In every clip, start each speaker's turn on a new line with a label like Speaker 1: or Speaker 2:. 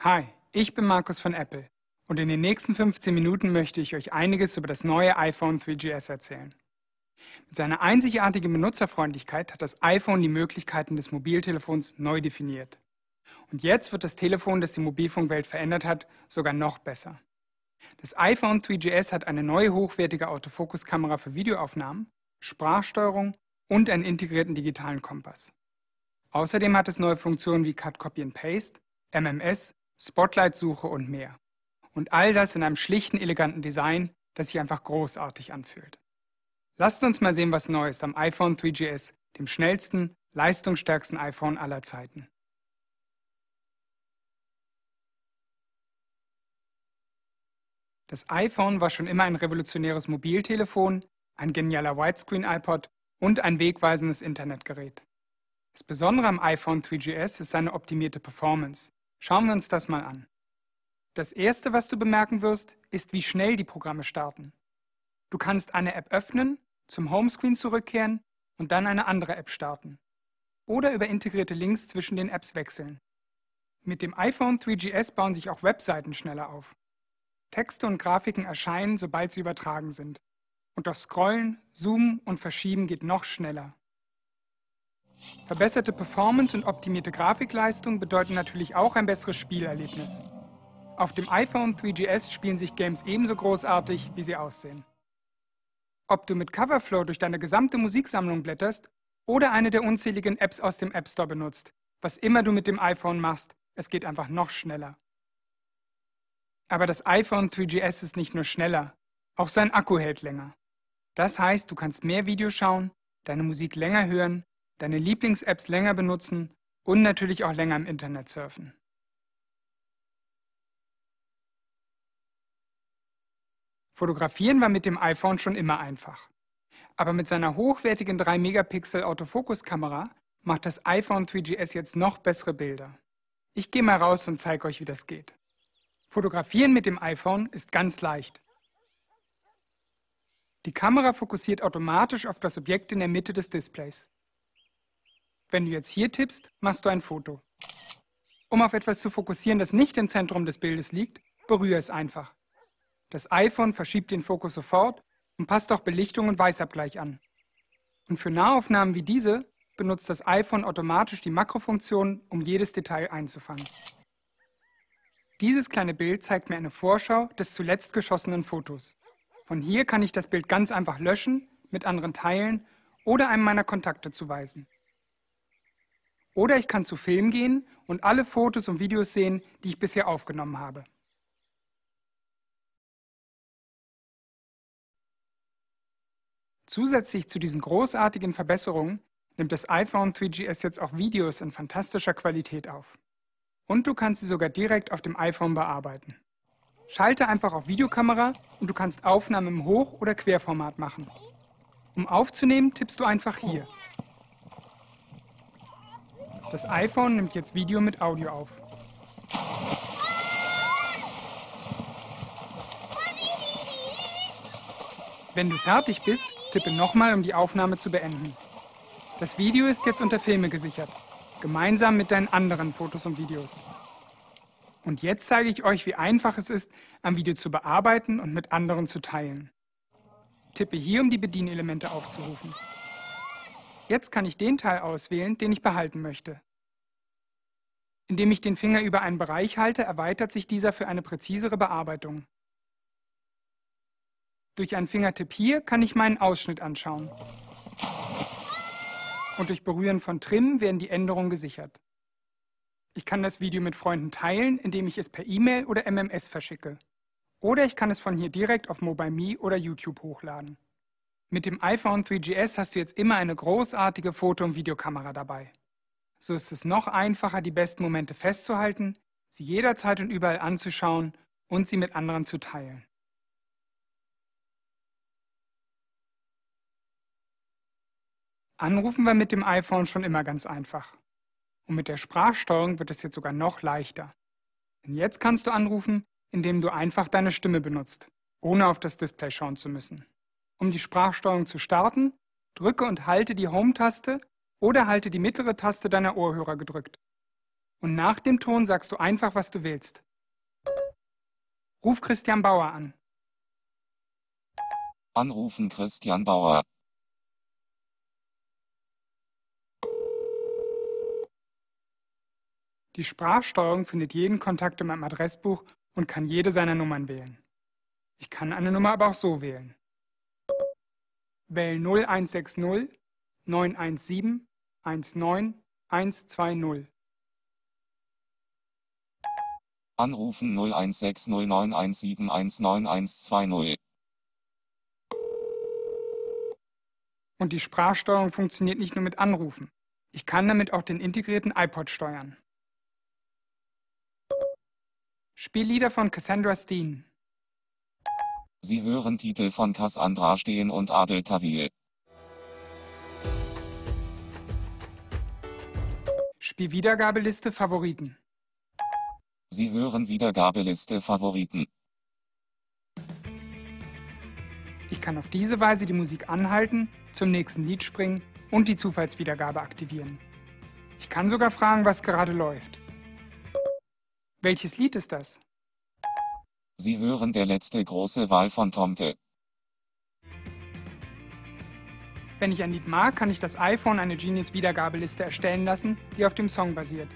Speaker 1: Hi, ich bin Markus von Apple und in den nächsten 15 Minuten möchte ich euch einiges über das neue iPhone 3GS erzählen. Mit seiner einzigartigen Benutzerfreundlichkeit hat das iPhone die Möglichkeiten des Mobiltelefons neu definiert. Und jetzt wird das Telefon, das die Mobilfunkwelt verändert hat, sogar noch besser. Das iPhone 3GS hat eine neue hochwertige Autofokuskamera für Videoaufnahmen, Sprachsteuerung und einen integrierten digitalen Kompass. Außerdem hat es neue Funktionen wie Cut, Copy and Paste, MMS Spotlight-Suche und mehr. Und all das in einem schlichten, eleganten Design, das sich einfach großartig anfühlt. Lasst uns mal sehen, was Neues am iPhone 3GS, dem schnellsten, leistungsstärksten iPhone aller Zeiten. Das iPhone war schon immer ein revolutionäres Mobiltelefon, ein genialer Widescreen-iPod und ein wegweisendes Internetgerät. Das Besondere am iPhone 3GS ist seine optimierte Performance. Schauen wir uns das mal an. Das Erste, was du bemerken wirst, ist, wie schnell die Programme starten. Du kannst eine App öffnen, zum Homescreen zurückkehren und dann eine andere App starten. Oder über integrierte Links zwischen den Apps wechseln. Mit dem iPhone 3GS bauen sich auch Webseiten schneller auf. Texte und Grafiken erscheinen, sobald sie übertragen sind. Und das Scrollen, Zoomen und Verschieben geht noch schneller. Verbesserte Performance und optimierte Grafikleistung bedeuten natürlich auch ein besseres Spielerlebnis. Auf dem iPhone 3GS spielen sich Games ebenso großartig, wie sie aussehen. Ob du mit Coverflow durch deine gesamte Musiksammlung blätterst oder eine der unzähligen Apps aus dem App Store benutzt, was immer du mit dem iPhone machst, es geht einfach noch schneller. Aber das iPhone 3GS ist nicht nur schneller, auch sein Akku hält länger. Das heißt, du kannst mehr Videos schauen, deine Musik länger hören deine Lieblings-Apps länger benutzen und natürlich auch länger im Internet surfen. Fotografieren war mit dem iPhone schon immer einfach. Aber mit seiner hochwertigen 3-Megapixel-Autofokuskamera macht das iPhone 3GS jetzt noch bessere Bilder. Ich gehe mal raus und zeige euch, wie das geht. Fotografieren mit dem iPhone ist ganz leicht. Die Kamera fokussiert automatisch auf das Objekt in der Mitte des Displays. Wenn du jetzt hier tippst, machst du ein Foto. Um auf etwas zu fokussieren, das nicht im Zentrum des Bildes liegt, berühre es einfach. Das iPhone verschiebt den Fokus sofort und passt auch Belichtung und Weißabgleich an. Und für Nahaufnahmen wie diese benutzt das iPhone automatisch die Makrofunktion, um jedes Detail einzufangen. Dieses kleine Bild zeigt mir eine Vorschau des zuletzt geschossenen Fotos. Von hier kann ich das Bild ganz einfach löschen, mit anderen teilen oder einem meiner Kontakte zuweisen. Oder ich kann zu Film gehen und alle Fotos und Videos sehen, die ich bisher aufgenommen habe. Zusätzlich zu diesen großartigen Verbesserungen nimmt das iPhone 3GS jetzt auch Videos in fantastischer Qualität auf. Und du kannst sie sogar direkt auf dem iPhone bearbeiten. Schalte einfach auf Videokamera und du kannst Aufnahmen im Hoch- oder Querformat machen. Um aufzunehmen, tippst du einfach hier. Das iPhone nimmt jetzt Video mit Audio auf. Wenn du fertig bist, tippe nochmal, um die Aufnahme zu beenden. Das Video ist jetzt unter Filme gesichert, gemeinsam mit deinen anderen Fotos und Videos. Und jetzt zeige ich euch, wie einfach es ist, am Video zu bearbeiten und mit anderen zu teilen. Tippe hier, um die Bedienelemente aufzurufen. Jetzt kann ich den Teil auswählen, den ich behalten möchte. Indem ich den Finger über einen Bereich halte, erweitert sich dieser für eine präzisere Bearbeitung. Durch einen Fingertipp hier kann ich meinen Ausschnitt anschauen. Und durch Berühren von Trim werden die Änderungen gesichert. Ich kann das Video mit Freunden teilen, indem ich es per E-Mail oder MMS verschicke. Oder ich kann es von hier direkt auf MobileMe oder YouTube hochladen. Mit dem iPhone 3GS hast du jetzt immer eine großartige Foto- und Videokamera dabei. So ist es noch einfacher, die besten Momente festzuhalten, sie jederzeit und überall anzuschauen und sie mit anderen zu teilen. Anrufen war mit dem iPhone schon immer ganz einfach. Und mit der Sprachsteuerung wird es jetzt sogar noch leichter. Denn jetzt kannst du anrufen, indem du einfach deine Stimme benutzt, ohne auf das Display schauen zu müssen um die Sprachsteuerung zu starten, drücke und halte die Home-Taste oder halte die mittlere Taste deiner Ohrhörer gedrückt. Und nach dem Ton sagst du einfach, was du willst. Ruf Christian Bauer an. Anrufen Christian Bauer. Die Sprachsteuerung findet jeden Kontakt in meinem Adressbuch und kann jede seiner Nummern wählen. Ich kann eine Nummer aber auch so wählen. Wähl 0160 917 19120. Anrufen 0160 917 19120. Und die Sprachsteuerung funktioniert nicht nur mit Anrufen. Ich kann damit auch den integrierten iPod steuern. Spiellieder von Cassandra Steen. Sie hören Titel von Cassandra Stehen und Adel Tawil. Spielwiedergabeliste Favoriten. Sie hören Wiedergabeliste Favoriten. Ich kann auf diese Weise die Musik anhalten, zum nächsten Lied springen und die Zufallswiedergabe aktivieren. Ich kann sogar fragen, was gerade läuft. Welches Lied ist das? Sie hören der letzte große Wahl von Tomte. Wenn ich ein Lied mag, kann ich das iPhone eine Genius-Wiedergabeliste erstellen lassen, die auf dem Song basiert.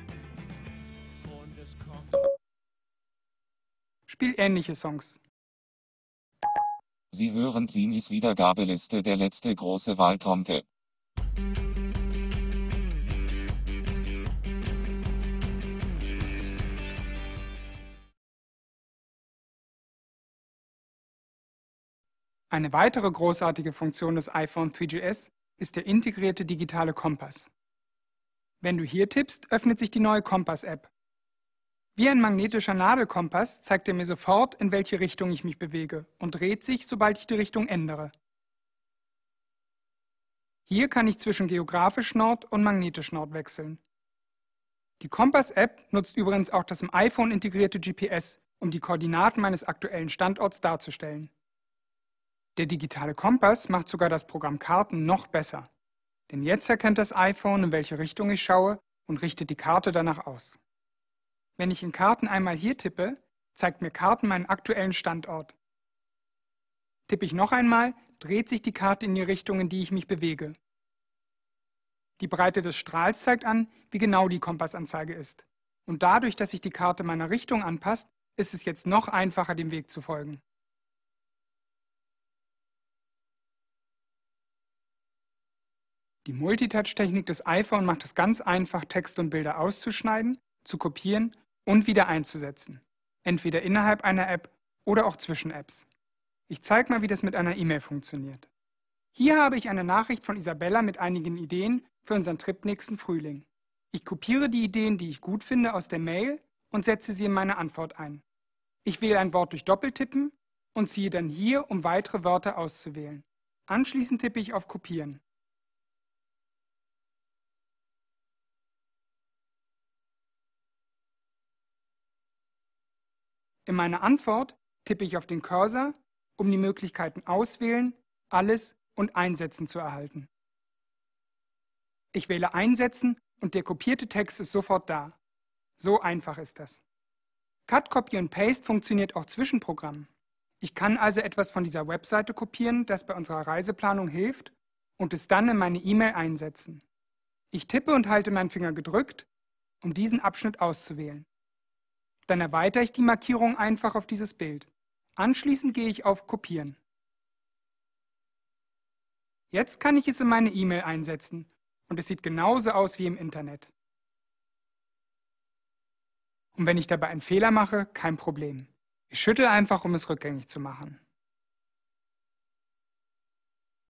Speaker 1: Spiel ähnliche Songs. Sie hören Genius-Wiedergabeliste der letzte große Wahl Tomte. Eine weitere großartige Funktion des iPhone 3GS ist der integrierte digitale Kompass. Wenn du hier tippst, öffnet sich die neue Kompass-App. Wie ein magnetischer Nadelkompass zeigt er mir sofort, in welche Richtung ich mich bewege und dreht sich, sobald ich die Richtung ändere. Hier kann ich zwischen geografisch Nord und magnetisch Nord wechseln. Die Kompass-App nutzt übrigens auch das im iPhone integrierte GPS, um die Koordinaten meines aktuellen Standorts darzustellen. Der digitale Kompass macht sogar das Programm Karten noch besser. Denn jetzt erkennt das iPhone, in welche Richtung ich schaue und richtet die Karte danach aus. Wenn ich in Karten einmal hier tippe, zeigt mir Karten meinen aktuellen Standort. Tippe ich noch einmal, dreht sich die Karte in die Richtung, in die ich mich bewege. Die Breite des Strahls zeigt an, wie genau die Kompassanzeige ist. Und dadurch, dass sich die Karte meiner Richtung anpasst, ist es jetzt noch einfacher, dem Weg zu folgen. Die Multitouch-Technik des iPhone macht es ganz einfach, Text und Bilder auszuschneiden, zu kopieren und wieder einzusetzen. Entweder innerhalb einer App oder auch zwischen Apps. Ich zeige mal, wie das mit einer E-Mail funktioniert. Hier habe ich eine Nachricht von Isabella mit einigen Ideen für unseren Trip nächsten Frühling. Ich kopiere die Ideen, die ich gut finde, aus der Mail und setze sie in meine Antwort ein. Ich wähle ein Wort durch Doppeltippen und ziehe dann hier, um weitere Wörter auszuwählen. Anschließend tippe ich auf Kopieren. In meiner Antwort tippe ich auf den Cursor, um die Möglichkeiten Auswählen, Alles und Einsetzen zu erhalten. Ich wähle Einsetzen und der kopierte Text ist sofort da. So einfach ist das. Cut, Copy und Paste funktioniert auch zwischen Programmen. Ich kann also etwas von dieser Webseite kopieren, das bei unserer Reiseplanung hilft, und es dann in meine E-Mail einsetzen. Ich tippe und halte meinen Finger gedrückt, um diesen Abschnitt auszuwählen. Dann erweitere ich die Markierung einfach auf dieses Bild. Anschließend gehe ich auf Kopieren. Jetzt kann ich es in meine E-Mail einsetzen und es sieht genauso aus wie im Internet. Und wenn ich dabei einen Fehler mache, kein Problem. Ich schüttel einfach, um es rückgängig zu machen.